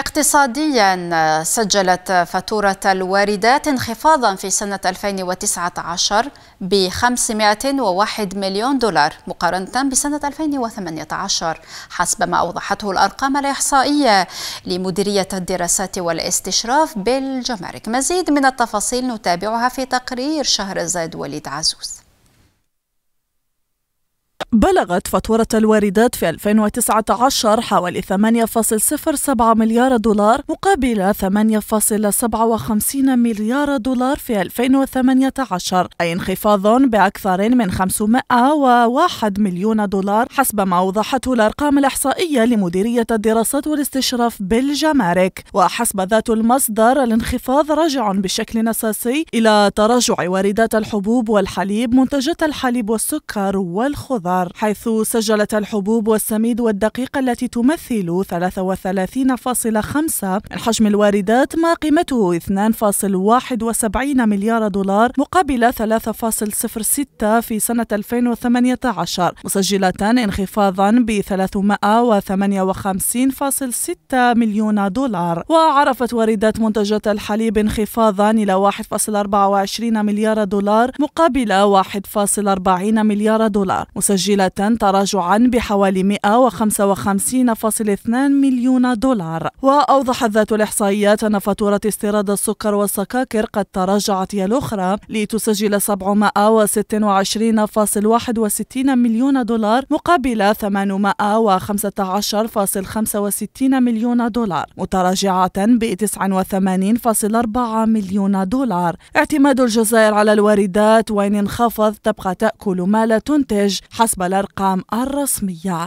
اقتصاديا آه، سجلت فاتورة الواردات انخفاضا في سنة 2019 ب 501 مليون دولار مقارنة بسنة 2018 حسب ما أوضحته الأرقام الإحصائية لمديرية الدراسات والاستشراف بالجمارك مزيد من التفاصيل نتابعها في تقرير شهر زاد وليد عزوز بلغت فاتورة الواردات في 2019 حوالي 8.07 مليار دولار مقابل 8.57 مليار دولار في 2018 أي انخفاض بأكثر من 501 مليون دولار حسب ما أوضحته الأرقام الإحصائية لمديرية الدراسات والاستشراف بالجمارك وحسب ذات المصدر الانخفاض راجع بشكل أساسي إلى تراجع واردات الحبوب والحليب منتجات الحليب والسكر والخضار الأسعار حيث سجلت الحبوب والسميد والدقيق التي تمثل 33.5 من حجم الواردات ما قيمته 2.71 مليار دولار مقابل 3.06 في سنة 2018 مسجلة انخفاضا ب 358.6 مليون دولار وعرفت واردات منتجات الحليب انخفاضا إلى 1.24 مليار دولار مقابل 1.40 مليار دولار مسجلة مسجلة تراجعا بحوالي 155.2 مليون دولار وأوضحت ذات الإحصائيات أن فاتورة استيراد السكر والسكاكر قد تراجعت هي الأخرى لتسجل 726.61 مليون دولار مقابل 815.65 مليون دولار متراجعة ب 89.4 مليون دولار اعتماد الجزائر على الواردات وإن انخفض تبقى تأكل ما لا تنتج حسب بالارقام الرسمية